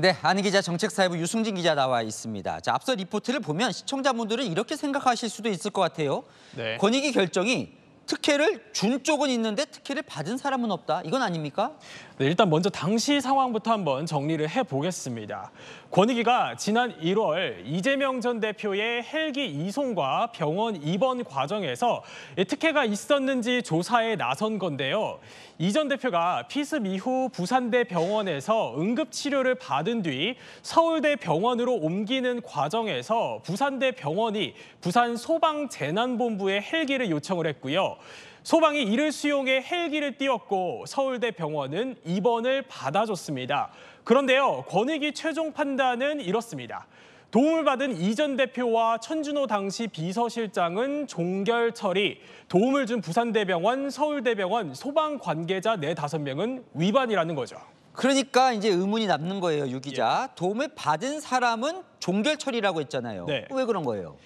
네, 아는 기자 정책사회부 유승진 기자 나와 있습니다. 자, 앞서 리포트를 보면 시청자분들은 이렇게 생각하실 수도 있을 것 같아요. 네. 권익위 결정이 특혜를 준 쪽은 있는데 특혜를 받은 사람은 없다. 이건 아닙니까? 네, 일단 먼저 당시 상황부터 한번 정리를 해보겠습니다. 권익위가 지난 1월 이재명 전 대표의 헬기 이송과 병원 입원 과정에서 특혜가 있었는지 조사에 나선 건데요. 이 전 대표가 피습 이후 부산대 병원에서 응급치료를 받은 뒤 서울대 병원으로 옮기는 과정에서 부산대 병원이 부산 소방재난본부에 헬기를 요청을 했고요. 소방이 이를 수용해 헬기를 띄웠고 서울대 병원은 입원을 받아줬습니다. 그런데요, 권익위 최종 판단은 이렇습니다. 도움을 받은 이전 대표와 천준호 당시 비서실장은 종결 처리, 도움을 준 부산대병원, 서울대병원, 소방 관계자 네 다섯 명은 위반이라는 거죠. 그러니까 이제 의문이 남는 거예요, 유기자. 예. 도움을 받은 사람은 종결 처리라고 했잖아요. 네. 왜 그런 거예요?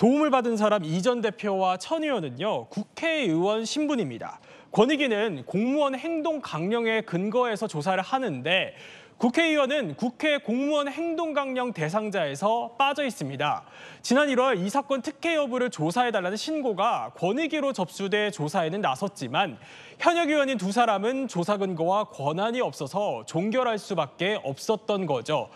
도움을 받은 사람 이전 대표와 천 의원은요 국회의원 신분입니다. 권익위는 공무원 행동 강령에 근거해서 조사를 하는데 국회의원은 국회 공무원 행동 강령 대상자에서 빠져 있습니다. 지난 1월 이 사건 특혜 여부를 조사해달라는 신고가 권익위로 접수돼 조사에는 나섰지만 현역 의원인 두 사람은 조사 근거와 권한이 없어서 종결할 수밖에 없었던 거죠.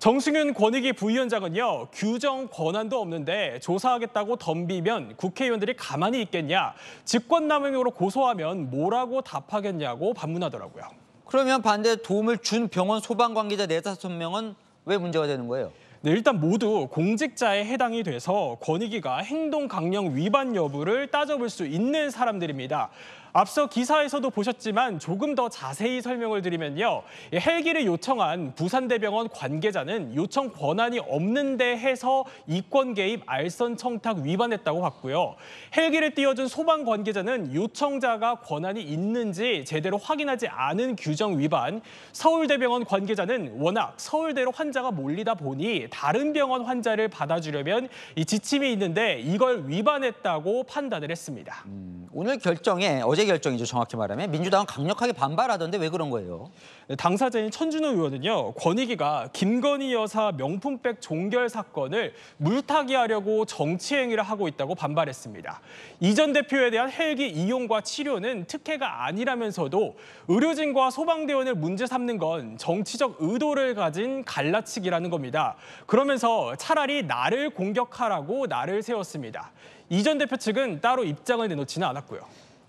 정승윤 권익위 부위원장은요, 규정 권한도 없는데 조사하겠다고 덤비면 국회의원들이 가만히 있겠냐, 직권남용으로 고소하면 뭐라고 답하겠냐고 반문하더라고요. 그러면 반대 도움을 준 병원 소방 관계자 네 다섯 명은왜 문제가 되는 거예요? 네, 일단 모두 공직자에 해당이 돼서 권익위가 행동 강령 위반 여부를 따져볼 수 있는 사람들입니다. 앞서 기사에서도 보셨지만 조금 더 자세히 설명을 드리면요. 헬기를 요청한 부산대병원 관계자는 요청 권한이 없는데 해서 이권 개입 알선 청탁 위반했다고 봤고요. 헬기를 띄워준 소방 관계자는 요청자가 권한이 있는지 제대로 확인하지 않은 규정 위반, 서울대병원 관계자는 워낙 서울대로 환자가 몰리다 보니 다른 병원 환자를 받아주려면 이 지침이 있는데 이걸 위반했다고 판단을 했습니다. 음, 오늘 결정에 어제 어제 결정이죠 정확히 말하면 민주당은 강력하게 반발하던데 왜 그런 거예요? 당사자인 천준호 의원은요 권익위가 김건희 여사 명품백 종결 사건을 물타기하려고 정치 행위를 하고 있다고 반발했습니다. 이전 대표에 대한 헬기 이용과 치료는 특혜가 아니라면서도 의료진과 소방대원을 문제 삼는 건 정치적 의도를 가진 갈라치기라는 겁니다. 그러면서 차라리 나를 공격하라고 나를 세웠습니다. 이 전 대표 측은 따로 입장을 내놓지는 않았고요.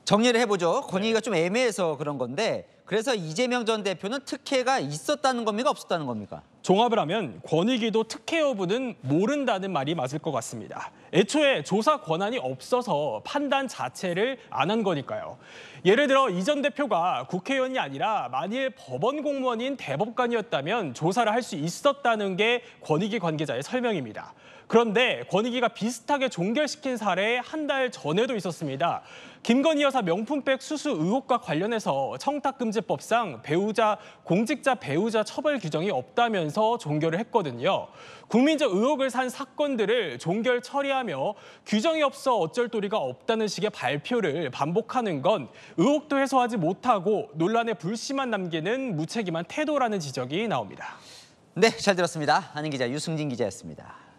정리를 해보죠. 네. 권위가좀 애매해서 그런 건데 그래서 이재명 전 대표는 특혜가 있었다는 겁니까 없었다는 겁니까? 종합을 하면 권위기도 특혜 여부는 모른다는 말이 맞을 것 같습니다. 애초에 조사 권한이 없어서 판단 자체를 안 한 거니까요. 예를 들어 이 전 대표가 국회의원이 아니라 만일 법원 공무원인 대법관이었다면 조사를 할 수 있었다는 게 권익위 관계자의 설명입니다. 그런데 권익위가 비슷하게 종결시킨 사례 한 달 전에도 있었습니다. 김건희 여사 명품백 수수 의혹과 관련해서 청탁금지법상 배우자 공직자 배우자 처벌 규정이 없다면서 종결을 했거든요. 국민적 의혹을 산 사건들을 종결 처리하며 규정이 없어 어쩔 도리가 없다는 식의 발표를 반복하는 건 의혹도 해소하지 못하고 논란에 불씨만 남기는 무책임한 태도라는 지적이 나옵니다. 네, 잘 들었습니다. 한인 기자 유승진 기자였습니다.